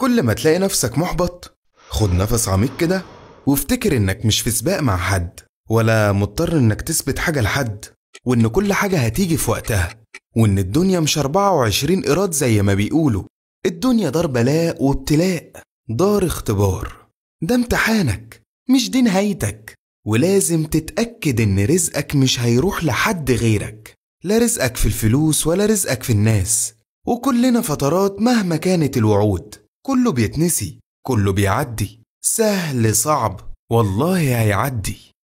كل ما تلاقي نفسك محبط خد نفس عميق كده وافتكر انك مش في سباق مع حد ولا مضطر انك تثبت حاجة لحد وان كل حاجة هتيجي في وقتها وان الدنيا مش 24 ايراد زي ما بيقولوا الدنيا دار بلاء وابتلاء دار اختبار ده امتحانك مش دي نهايتك ولازم تتأكد إن رزقك مش هيروح لحد غيرك لا رزقك في الفلوس ولا رزقك في الناس وكلنا فترات مهما كانت الوعود كله بيتنسي كله بيعدي سهل صعب والله هيعدي